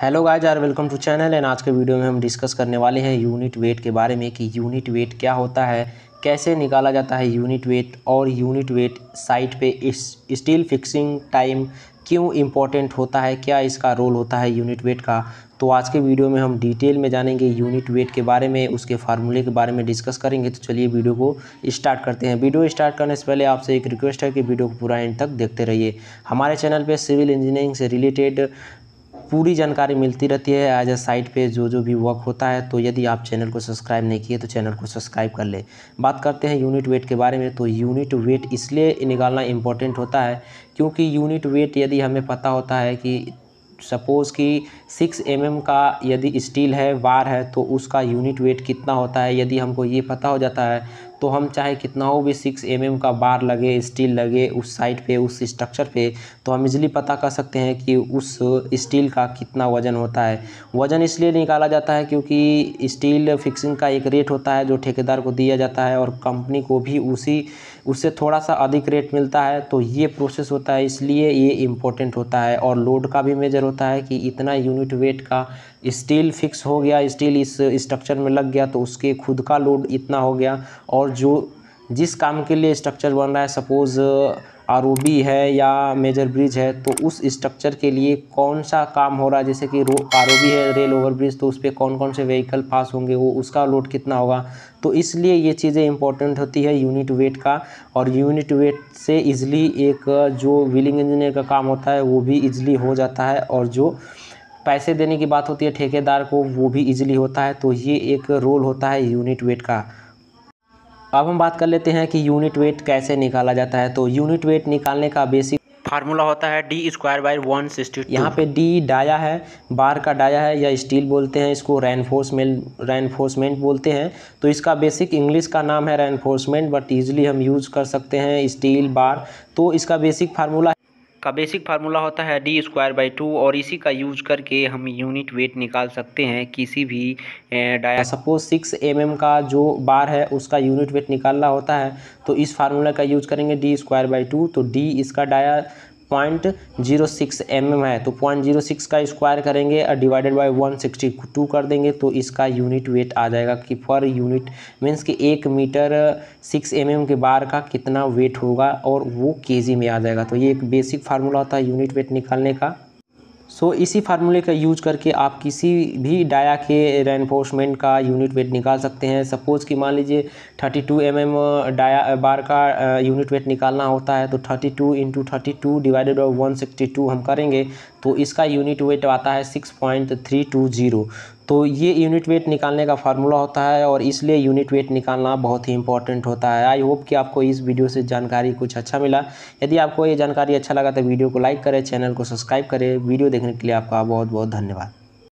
hello guys are welcome to channel and आज के video में हम डिस्कस करने वाले हैं यूनिट वेट के बारे में कि यूनिट वेट क्या होता है कैसे निकाला जाता है यूनिट वेट और यूनिट वेट साइट पे इस स्टील फिक्सिंग टाइम क्यों इम्पोर्टेंट होता है क्या इसका रोल होता है यूनिट वेट का तो आज के वीडियो में हम डिटेल में जानेंगे यूनिट वेट के बारे में उसके फार्मूले के बारे में डिस्कस करेंगे तो चलिए वीडियो को स्टार्ट करते हैं वीडियो स्टार्ट करने से पहले आपसे एक रिक्वेस्ट है कि वीडियो को पूरा एंड तक देखते रहिए हमारे चैनल पर सिविल इंजीनियरिंग से रिलेटेड पूरी जानकारी मिलती रहती है एज ए साइट पे जो जो भी वर्क होता है तो यदि आप चैनल को सब्सक्राइब नहीं किए तो चैनल को सब्सक्राइब कर ले बात करते हैं यूनिट वेट के बारे में तो यूनिट वेट इसलिए निकालना इम्पोर्टेंट होता है क्योंकि यूनिट वेट यदि हमें पता होता है कि सपोज़ कि सिक्स एम mm का यदि स्टील है वार है तो उसका यूनिट वेट कितना होता है यदि हमको ये पता हो जाता है तो हम चाहे कितना हो भी सिक्स एम mm का बार लगे स्टील लगे उस साइड पे उस स्ट्रक्चर पे तो हम इजली पता कर सकते हैं कि उस स्टील का कितना वज़न होता है वज़न इसलिए निकाला जाता है क्योंकि स्टील फिक्सिंग का एक रेट होता है जो ठेकेदार को दिया जाता है और कंपनी को भी उसी उससे थोड़ा सा अधिक रेट मिलता है तो ये प्रोसेस होता है इसलिए ये इम्पोर्टेंट होता है और लोड का भी मेजर होता है कि इतना यूनिट वेट का स्टील फिक्स हो गया स्टील इस स्ट्रक्चर में लग गया तो उसके खुद का लोड इतना हो गया और और जो जिस काम के लिए स्ट्रक्चर बन रहा है सपोज़ आर uh, है या मेजर ब्रिज है तो उस स्ट्रक्चर के लिए कौन सा काम हो रहा है जैसे कि रो आर है रेल ओवर ब्रिज तो उस पर कौन कौन से व्हीकल पास होंगे वो उसका लोड कितना होगा तो इसलिए ये चीज़ें इंपॉर्टेंट होती है यूनिट वेट का और यूनिट वेट से इजली एक uh, जो व्हीलिंग इंजीनियर का काम होता है वो भी इजली हो जाता है और जो पैसे देने की बात होती है ठेकेदार को वो भी इजली होता है तो ये एक रोल होता है यूनिट वेट का अब हम बात कर लेते हैं कि यूनिट वेट कैसे निकाला जाता है तो यूनिट वेट निकालने का बेसिक फार्मूला होता है D square by one sixty यहाँ पे डी डाया है बार का डाया है या स्टील बोलते हैं इसको रेनफोर्समेंट रेनफोर्समेंट बोलते हैं तो इसका बेसिक इंग्लिश का नाम है रेनफोर्समेंट बट ईजिली हम यूज़ कर सकते हैं स्टील बार तो इसका बेसिक फार्मूला का बेसिक फार्मूला होता है डी स्क्वायर बाई टू और इसी का यूज करके हम यूनिट वेट निकाल सकते हैं किसी भी dia suppose six M M का जो बार है उसका यूनिट वेट निकालना होता है तो इस फार्मूला का यूज करेंगे डी स्क्वायर बाई टू तो डी इसका dia point zero six M M है तो पॉइंट जीरो सिक्स का स्क्वायर करेंगे और divided by one sixty two कर देंगे तो इसका यूनिट वेट आ जाएगा कि पर यूनिट मीन्स कि एक मीटर सिक्स एम एम के बार का कितना वेट होगा और वो के जी में आ जाएगा तो ये एक बेसिक फार्मूला होता है यूनिट वेट निकालने का सो इसी फार्मूले का यूज करके आप किसी भी डाया के रेनफोर्समेंट का यूनिट वेट निकाल सकते हैं सपोज़ कि मान लीजिए 32 two mm dia uh, bar uh, का यूनिट uh, वेट निकालना होता है तो 32 two into thirty two divided by one sixty two हम करेंगे तो इसका यूनिट वेट आता है six point three two zero तो ये यूनिट वेट निकालने का फार्मूला होता है और इसलिए यूनिट वेट निकालना बहुत ही इंपॉर्टेंट होता है आई होप कि आपको इस वीडियो से जानकारी कुछ अच्छा मिला यदि आपको ये जानकारी अच्छा लगा तो वीडियो को लाइक करें चैनल को सब्सक्राइब करें वीडियो देखने के लिए आपका बहुत बहुत धन्यवाद